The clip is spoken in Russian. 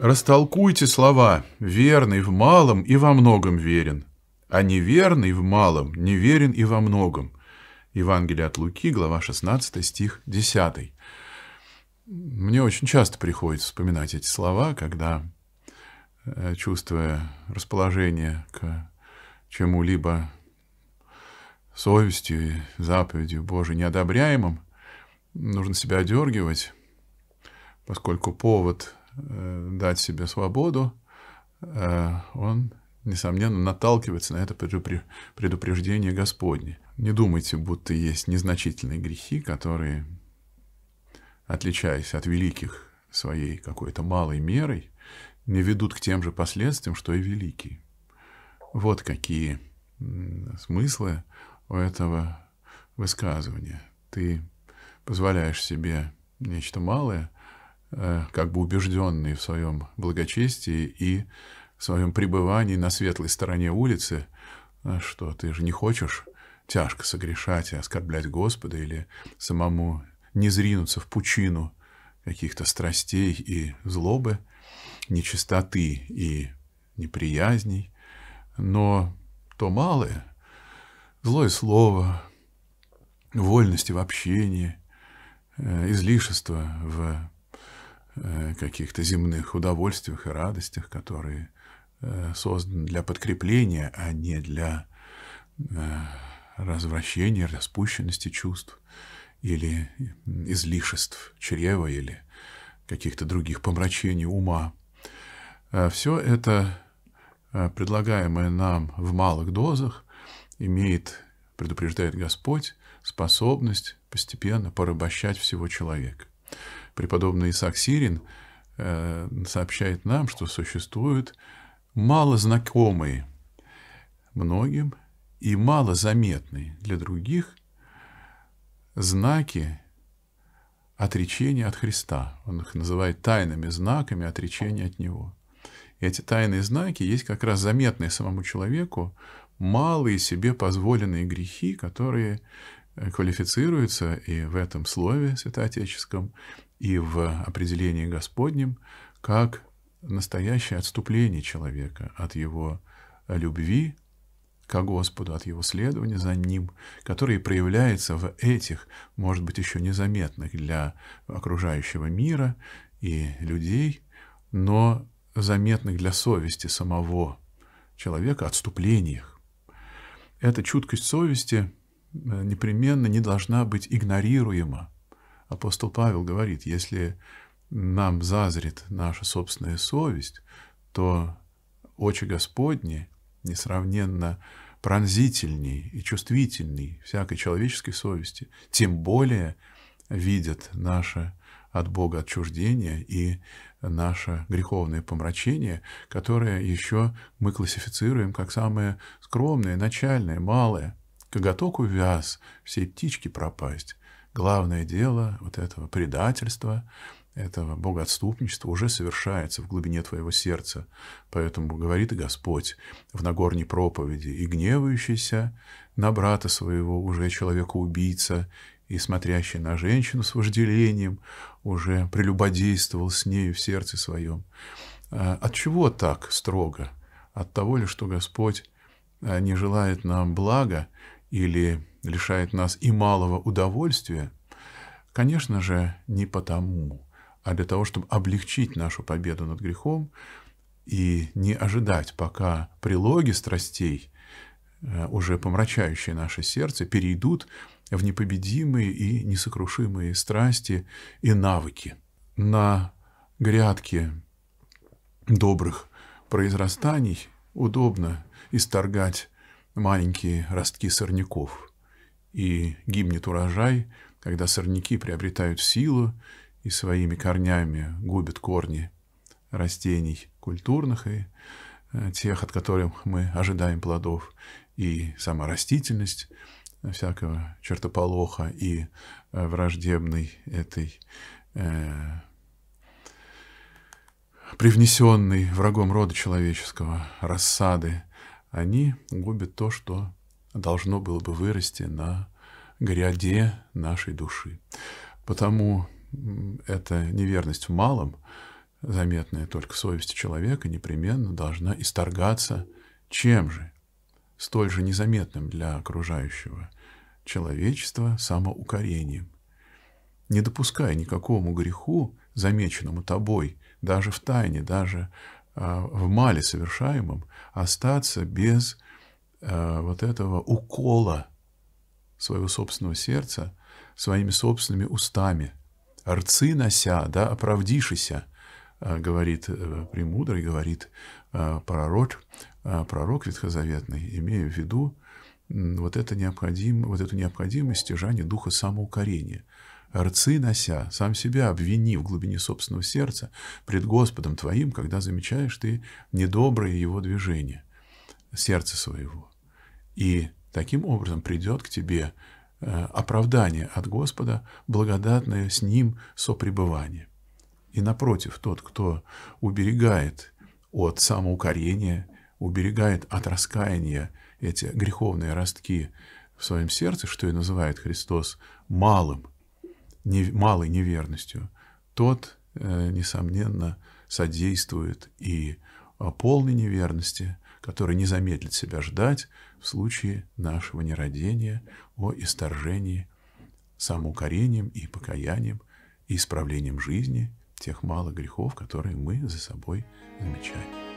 Растолкуйте слова «верный в малом и во многом верен», а «неверный в малом неверен и во многом». Евангелие от Луки, глава 16, стих 10. Мне очень часто приходится вспоминать эти слова, когда, э, чувствуя расположение к чему-либо совестью и заповедью Божией неодобряемым, нужно себя одергивать, поскольку повод Э, дать себе свободу, э, он, несомненно, наталкивается на это предупреждение Господне. Не думайте, будто есть незначительные грехи, которые, отличаясь от великих своей какой-то малой мерой, не ведут к тем же последствиям, что и великие. Вот какие смыслы у этого высказывания. Ты позволяешь себе нечто малое, Э, как бы убежденные в своем благочестии и в своем пребывании на светлой стороне улицы, э, что ты же не хочешь тяжко согрешать и оскорблять Господа или самому не зринуться в пучину каких-то страстей и злобы, нечистоты и неприязней, но то малое, злое слово, вольности в общении, э, излишество в Э, каких-то земных удовольствиях и радостях, которые э, созданы для подкрепления, а не для э, развращения, распущенности чувств или излишеств чрева или каких-то других помрачений ума. Все это, предлагаемое нам в малых дозах, имеет, предупреждает Господь, способность постепенно порабощать всего человека преподобный Исаак Сирин э, сообщает нам, что существуют мало знакомые многим и мало заметные для других знаки отречения от Христа. Он их называет тайными знаками отречения от Него. И эти тайные знаки есть как раз заметные самому человеку малые себе позволенные грехи, которые квалифицируется и в этом слове святоотеческом, и в определении Господнем, как настоящее отступление человека от его любви к Господу, от его следования за Ним, которое проявляется в этих, может быть, еще незаметных для окружающего мира и людей, но заметных для совести самого человека отступлениях. Эта чуткость совести Э, непременно не должна быть игнорируема. Апостол Павел говорит, если нам зазрит наша собственная совесть, то очи Господни несравненно пронзительней и чувствительней всякой человеческой совести, тем более видят наше от Бога отчуждение и наше греховное помрачение, которое еще мы классифицируем как самое скромное, начальное, малое – Коготок увяз, все птички пропасть. Главное дело вот этого предательства, этого богоотступничества уже совершается в глубине твоего сердца. Поэтому говорит Господь в Нагорней проповеди, и гневающийся на брата своего уже человека-убийца, и смотрящий на женщину с вожделением уже прелюбодействовал с нею в сердце своем. А от чего так строго? От того ли, что Господь а, не желает нам блага или лишает нас и малого удовольствия, конечно же, не потому, а для того, чтобы облегчить нашу победу над грехом и не ожидать, пока прилоги страстей, э, уже помрачающие наше сердце, перейдут в непобедимые и несокрушимые страсти и навыки. На грядке добрых произрастаний удобно исторгать маленькие ростки сорняков, и гибнет урожай, когда сорняки приобретают силу и своими корнями губят корни растений культурных и э, тех, от которых мы ожидаем плодов, и сама растительность э, всякого чертополоха и э, враждебной этой э, привнесенной врагом рода человеческого рассады они губят то, что должно было бы вырасти на гряде нашей души. Потому эта неверность в малом, заметная только в совести человека, непременно должна исторгаться чем же? Столь же незаметным для окружающего человечества самоукорением. Не допуская никакому греху, замеченному тобой, даже в тайне, даже Э, в мале совершаемом остаться без э, вот этого укола своего собственного сердца своими собственными устами. «Рцы нося, да, оправдишися», э, говорит премудрый, говорит пророк, пророк ветхозаветный, имея в виду вот, это необходим, вот эту необходимость стяжания духа самоукорения – рцы нося, сам себя обвини в глубине собственного сердца пред Господом твоим, когда замечаешь ты недобрые его движения сердца своего. И таким образом придет к тебе э, оправдание от Господа, благодатное с Ним сопребывание. И напротив, тот, кто уберегает от самоукорения, уберегает от раскаяния эти греховные ростки в своем сердце, что и называет Христос малым – не, малой неверностью, тот, э, несомненно, содействует и а, полной неверности, который не замедлит себя ждать в случае нашего нерадения о исторжении самоукорением и покаянием и исправлением жизни тех малых грехов, которые мы за собой замечаем.